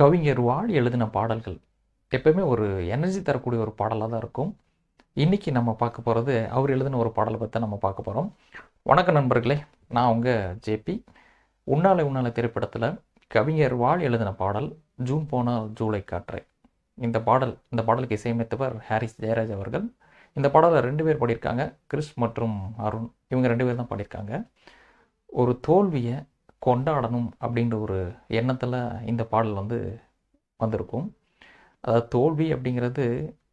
கவிஞர் வாழ் எழுதின பாடல்கள் எப்பயுமே ஒரு எனர்ஜி தரக்கூடிய ஒரு பாடலாக தான் இருக்கும் இன்றைக்கி நம்ம பார்க்க போகிறது அவர் எழுதின ஒரு பாடலை பற்றி நம்ம பார்க்க போகிறோம் வணக்க நண்பர்களே நான் உங்கள் ஜேபி உன்னாலை உன்னால திரைப்படத்தில் கவிஞர் வாழ் எழுதின பாடல் ஜூன் போனால் ஜூலை காற்று இந்த பாடல் இந்த பாடலுக்கு இசையமைத்தவர் ஹாரிஸ் ஜெயராஜ் அவர்கள் இந்த பாடலை ரெண்டு பேர் பாடியிருக்காங்க கிறிஸ் மற்றும் அருண் இவங்க ரெண்டு பேர் தான் பாடியிருக்காங்க ஒரு தோல்வியை கொண்டாடணும் அப்படின்ற ஒரு எண்ணத்தில் இந்த பாடல் வந்து வந்திருக்கும் அதாவது தோல்வி அப்படிங்கிறது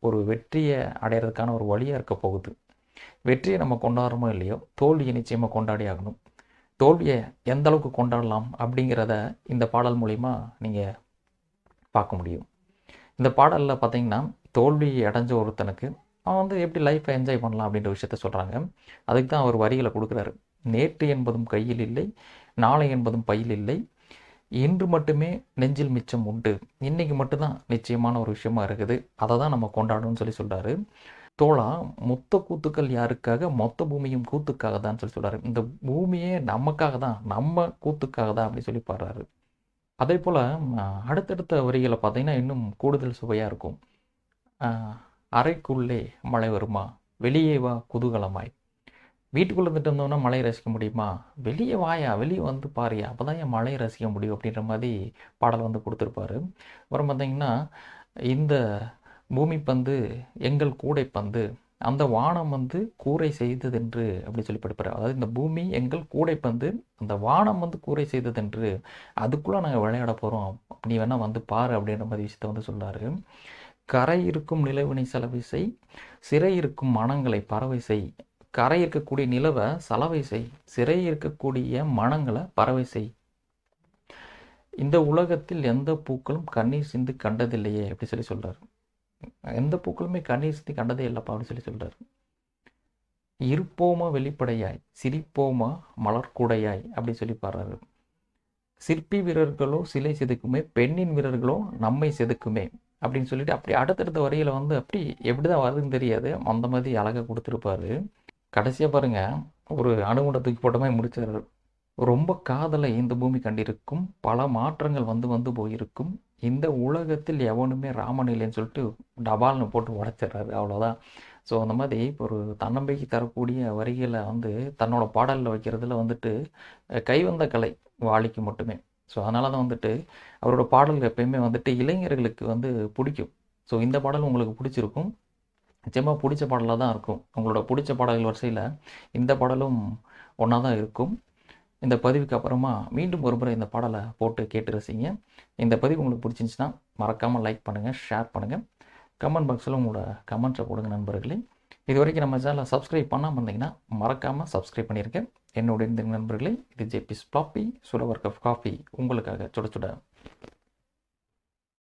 ஒரு வெற்றியை அடையிறதுக்கான ஒரு வழியாக இருக்க போகுது வெற்றியை நம்ம கொண்டாடுறோமோ இல்லையோ தோல்வியை நிச்சயமாக கொண்டாடி ஆகணும் தோல்வியை எந்த அளவுக்கு கொண்டாடலாம் அப்படிங்கிறத இந்த பாடல் மூலிமா நீங்கள் பார்க்க முடியும் இந்த பாடலில் பார்த்திங்கன்னா தோல்வி அடைஞ்ச ஒருத்தனுக்கு அவன் வந்து எப்படி லைஃப்பை என்ஜாய் பண்ணலாம் அப்படின்ற விஷயத்த சொல்கிறாங்க அதுக்கு தான் அவர் வரிகளை கொடுக்குறாரு நேற்று என்பதும் கையில் இல்லை நாளை என்பதும் பையில் இல்லை இன்று மட்டுமே நெஞ்சில் மிச்சம் உண்டு இன்றைக்கி மட்டும்தான் நிச்சயமான ஒரு விஷயமா இருக்குது அதை தான் நம்ம கொண்டாடணும்னு சொல்லி சொல்கிறாரு தோழா மொத்த கூத்துக்கள் யாருக்காக மொத்த பூமியும் கூத்துக்காக தான் சொல்லி சொல்கிறாரு இந்த பூமியே நமக்காக தான் நம்ம கூத்துக்காக தான் அப்படின்னு சொல்லி பாடுறாரு அதே போல் அடுத்தடுத்த வரிகளை பார்த்திங்கன்னா இன்னும் கூடுதல் சுவையாக இருக்கும் அறைக்குள்ளே மழை வருமா வெளியே வா குதூகலமாய் வீட்டுக்குள்ளே இருந்துட்டு இருந்தோம்னா மழையை ரசிக்க முடியுமா வெளியே வாயா வெளியே வந்து பாரு அப்போ தான் என் மழையை ரசிக்க முடியும் அப்படின்ற மாதிரி பாடல் வந்து கொடுத்துருப்பாரு அப்புறம் பார்த்திங்கன்னா இந்த பூமி பந்து எங்கள் கூடை பந்து அந்த வானம் வந்து கூரை செய்ததென்று அப்படி சொல்லி படிப்பார் அதாவது இந்த பூமி எங்கள் கூடை பந்து அந்த வானம் வந்து கூரை செய்ததென்று அதுக்குள்ளே நாங்கள் விளையாட போகிறோம் நீ வேணால் வந்து பாரு அப்படின்ற மாதிரி விஷயத்த வந்து சொல்கிறாரு கரை இருக்கும் நிலவினை செலவிசை சிறை இருக்கும் மனங்களை பறவை செய் கரை இருக்கக்கூடிய நிலவை சலவை செய் சிறை இருக்கக்கூடிய மனங்களை பறவை செய் இந்த உலகத்தில் எந்த பூக்களும் கண்ணீர் சிந்து கண்டதில்லையே அப்படி சொல்லி சொல்கிறார் எந்த பூக்களுமே கண்ணீர் சிந்தி கண்டதே இல்லைப்பா அப்படின்னு சொல்லி சொல்கிறார் இருப்போமா வெளிப்படையாய் சிரிப்போமா மலர்கூடையாய் அப்படின்னு சொல்லி பாடுறாரு சிற்பி வீரர்களோ சிலை செதுக்குமே பெண்ணின் வீரர்களோ நம்மை செதுக்குமே அப்படின்னு சொல்லிட்டு அப்படி அடுத்தடுத்த வரியில் வந்து அப்படி எப்படி தான் வருதுன்னு தெரியாது அந்த மாதிரி அழகாக கொடுத்துருப்பாரு கடைசியாக பாருங்கள் ஒரு அணுகுண்டத்துக்கு தூக்கி போட்ட மாதிரி முடிச்சிடுறாரு ரொம்ப காதலை இந்த பூமி கண்டிருக்கும் பல மாற்றங்கள் வந்து வந்து போயிருக்கும் இந்த உலகத்தில் எவனுமே ராமன் இல்லைன்னு சொல்லிட்டு டபால்னு போட்டு உடைச்சிடுறாரு அவ்வளோதான் ஸோ அந்த மாதிரி இப்போ ஒரு தன்னம்பிக்கை தரக்கூடிய வரிகளை வந்து தன்னோட பாடலில் வைக்கிறதுல வந்துட்டு கைவந்த கலை வாளிக்கு மட்டுமே ஸோ அதனால தான் வந்துட்டு அவரோட பாடல்கள் எப்பயுமே வந்துட்டு இளைஞர்களுக்கு வந்து பிடிக்கும் ஸோ இந்த பாடல் உங்களுக்கு பிடிச்சிருக்கும் நிச்சயமாக பிடிச்ச பாடலாக தான் இருக்கும் உங்களோட பிடிச்ச பாடல்கள் வரிசையில் இந்த பாடலும் ஒன்றா தான் இருக்கும் இந்த பதிவுக்கு அப்புறமா மீண்டும் ஒரு முறை இந்த பாடலை போட்டு கேட்டு ரசிங்க இந்த பதிவு உங்களுக்கு பிடிச்சிருந்துச்சின்னா மறக்காமல் லைக் பண்ணுங்கள் ஷேர் பண்ணுங்கள் கமெண்ட் பாக்ஸில் உங்களோட கமெண்ட்ஸை போடுங்க நண்பர்களே இது வரைக்கும் நம்ம சேனலில் சப்ஸ்கிரைப் பண்ணாமல் இருந்தீங்கன்னா மறக்காமல் சப்ஸ்கிரைப் பண்ணியிருக்கேன் என்னுடைய நண்பர்களே இது ஜேபிஸ் ஃப்ளாப்பி சுட ஒர்க் ஆஃப் காஃபி உங்களுக்காக சுட சுட